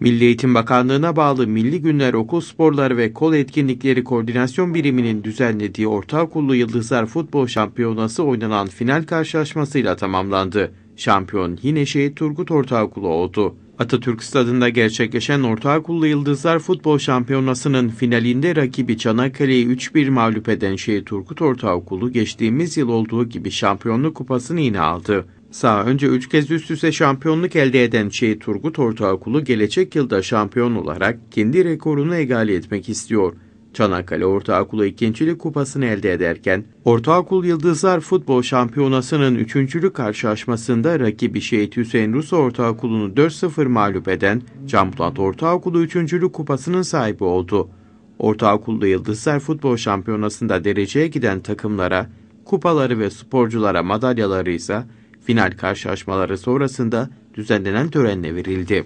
Milli Eğitim Bakanlığı'na bağlı Milli Günler Okul Sporları ve Kol Etkinlikleri Koordinasyon Biriminin düzenlediği Ortaokullu Yıldızlar Futbol Şampiyonası oynanan final karşılaşmasıyla tamamlandı. Şampiyon yine Şehit Turgut Ortaokulu oldu. Atatürk Stadı'nda gerçekleşen Ortaokullu Yıldızlar Futbol Şampiyonası'nın finalinde rakibi Çanakkale'yi 3-1 mağlup eden Şehit Turgut Ortaokulu geçtiğimiz yıl olduğu gibi şampiyonluk kupasını yine aldı. Sağ önce üç kez üst üste şampiyonluk elde eden Çiğ Turgut Ortaokulu gelecek yılda şampiyon olarak kendi rekorunu egale etmek istiyor. Çanakkale Ortaokulu ikincilik kupasını elde ederken, Ortaokul Yıldızlar Futbol Şampiyonası'nın üçüncülük karşılaşmasında rakibi Şehit Hüseyin Rus Ortaokulu'nu 4-0 mağlup eden Canpulat Ortaokulu üçüncülük kupasının sahibi oldu. Ortaokulda Yıldızlar Futbol Şampiyonası'nda dereceye giden takımlara, kupaları ve sporculara madalyaları ise Final karşılaşmaları sonrasında düzenlenen törenle verildi.